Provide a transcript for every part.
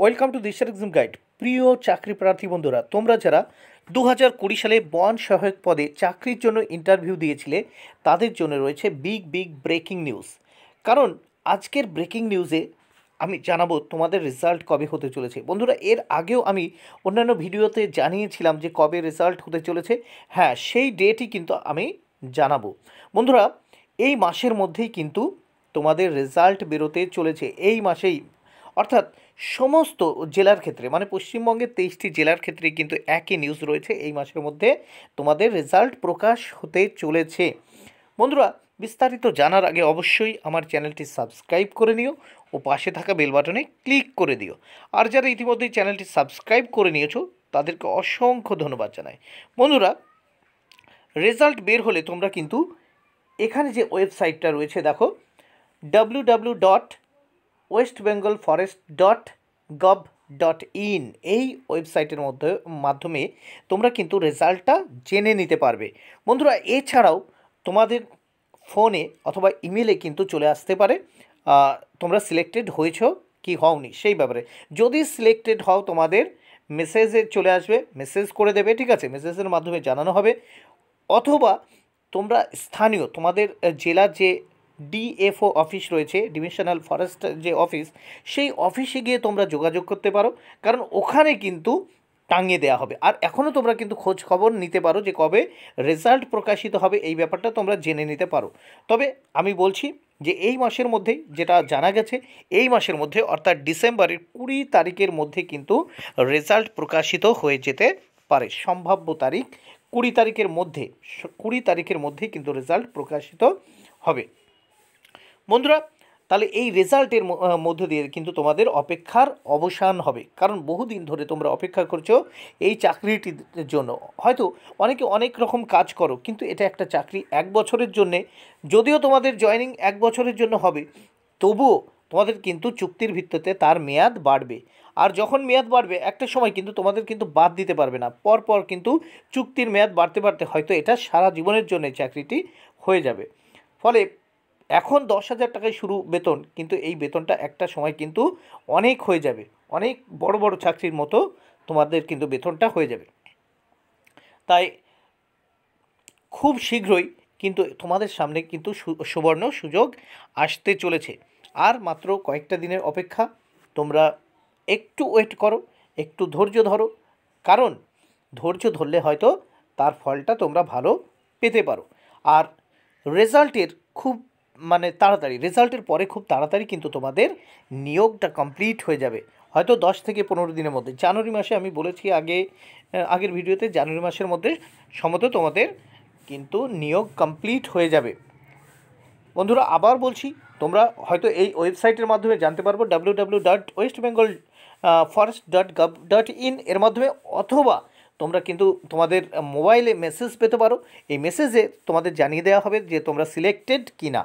welcome to দিশার exam guide প্রিয় চাকরি প্রার্থী বন্ধুরা তোমরা যারা দু হাজার কুড়ি সালে বন সহায়ক পদে চাকরির জন্য ইন্টারভিউ দিয়েছিলে তাদের জন্য রয়েছে বিগ বিগ ব্রেকিং নিউজ কারণ আজকের ব্রেকিং নিউজে আমি জানাবো তোমাদের রেজাল্ট কবে হতে চলেছে বন্ধুরা এর আগেও আমি অন্যান্য ভিডিওতে জানিয়েছিলাম যে কবে রেজাল্ট হতে চলেছে হ্যাঁ সেই ডেটই কিন্তু আমি জানাবো বন্ধুরা এই মাসের মধ্যেই কিন্তু তোমাদের রেজাল্ট বেরোতে চলেছে এই মাসেই অর্থাৎ সমস্ত জেলার ক্ষেত্রে মানে পশ্চিমবঙ্গের তেইশটি জেলার ক্ষেত্রে কিন্তু একই নিউজ রয়েছে এই মাসের মধ্যে তোমাদের রেজাল্ট প্রকাশ হতে চলেছে বন্ধুরা বিস্তারিত জানার আগে অবশ্যই আমার চ্যানেলটি সাবস্ক্রাইব করে নিও ও পাশে থাকা বেল বাটনে ক্লিক করে দিও আর যারা ইতিমধ্যেই চ্যানেলটি সাবস্ক্রাইব করে নিয়েছো তাদেরকে অসংখ্য ধন্যবাদ জানাই বন্ধুরা রেজাল্ট বের হলে তোমরা কিন্তু এখানে যে ওয়েবসাইটটা রয়েছে দেখো W W dot West Bengal forest dot gov dot in এই ওয়েবসাইটের মধ্যে মাধ্যমে তোমরা কিন্তু রেজাল্টটা জেনে নিতে পারবে বন্ধুরা এছাড়াও তোমাদের ফোনে অথবা ইমেলে কিন্তু চলে আসতে পারে তোমরা সিলেক্টেড হয়েছ কি হওনি সেই ব্যাপারে যদি সিলেক্টেড হও তোমাদের মেসেজে চলে আসবে মেসেজ করে দেবে ঠিক আছে মেসেজের মাধ্যমে জানানো হবে অথবা তোমরা স্থানীয় তোমাদের জেলার যে ডিএফও অফিস রয়েছে ডিভিশনাল ফরেস্ট যে অফিস সেই অফিসে গিয়ে তোমরা যোগাযোগ করতে পারো কারণ ওখানে কিন্তু টাঙিয়ে দেওয়া হবে আর এখনও তোমরা কিন্তু খোঁজ খবর নিতে পারো যে কবে রেজাল্ট প্রকাশিত হবে এই ব্যাপারটা তোমরা জেনে নিতে পারো তবে আমি বলছি যে এই মাসের মধ্যে যেটা জানা গেছে এই মাসের মধ্যে অর্থাৎ ডিসেম্বরের কুড়ি তারিখের মধ্যে কিন্তু রেজাল্ট প্রকাশিত হয়ে যেতে পারে সম্ভাব্য তারিখ কুড়ি তারিখের মধ্যে কুড়ি তারিখের মধ্যে কিন্তু রেজাল্ট প্রকাশিত হবে বন্ধুরা তাহলে এই রেজাল্টের মধ্য দিয়ে কিন্তু তোমাদের অপেক্ষার অবসান হবে কারণ বহুদিন ধরে তোমরা অপেক্ষা করছো এই চাকরিটির জন্য হয়তো অনেকে অনেক রকম কাজ করো কিন্তু এটা একটা চাকরি এক বছরের জন্যে যদিও তোমাদের জয়নিং এক বছরের জন্য হবে তবুও তোমাদের কিন্তু চুক্তির ভিত্তিতে তার মেয়াদ বাড়বে আর যখন মেয়াদ বাড়বে একটা সময় কিন্তু তোমাদের কিন্তু বাদ দিতে পারবে না পরপর কিন্তু চুক্তির মেয়াদ বাড়তে বাড়তে হয়তো এটা সারা জীবনের জন্য চাকরিটি হয়ে যাবে ফলে এখন দশ হাজার টাকায় শুরু বেতন কিন্তু এই বেতনটা একটা সময় কিন্তু অনেক হয়ে যাবে অনেক বড় বড় চাকরির মতো তোমাদের কিন্তু বেতনটা হয়ে যাবে তাই খুব শীঘ্রই কিন্তু তোমাদের সামনে কিন্তু সুবর্ণ সুযোগ আসতে চলেছে আর মাত্র কয়েকটা দিনের অপেক্ষা তোমরা একটু ওয়েট করো একটু ধৈর্য ধরো কারণ ধৈর্য ধরলে হয়তো তার ফলটা তোমরা ভালো পেতে পারো আর রেজাল্টের খুব মানে তাড়াতাড়ি রেজাল্টের পরে খুব তাড়াতাড়ি কিন্তু তোমাদের নিয়োগটা কমপ্লিট হয়ে যাবে হয়তো দশ থেকে পনেরো দিনের মধ্যে জানুয়ারি মাসে আমি বলেছি আগে আগের ভিডিওতে জানুয়ারি মাসের মধ্যে সমত তোমাদের কিন্তু নিয়োগ কমপ্লিট হয়ে যাবে বন্ধুরা আবার বলছি তোমরা হয়তো এই ওয়েবসাইটের মাধ্যমে জানতে পারবো W W dot West Bengal forest dot gov dot in এর মাধ্যমে অথবা তোমরা কিন্তু তোমাদের মোবাইলে মেসেজ পেতে পারো এই মেসেজে তোমাদের জানিয়ে দেওয়া হবে যে তোমরা সিলেক্টেড কি না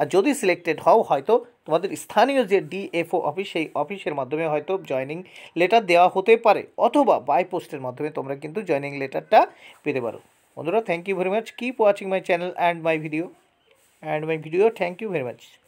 আর যদি সিলেক্টেড হও হয়তো তোমাদের স্থানীয় যে ডিএফও অফিস সেই অফিসের মাধ্যমে হয়তো জয়নিং লেটার দেওয়া হতে পারে অথবা বাই পোস্টের মাধ্যমে তোমরা কিন্তু জয়নিং লেটারটা পেতে পারো বন্ধুরা thank you very much keep watching my channel and my video and my video thank you very much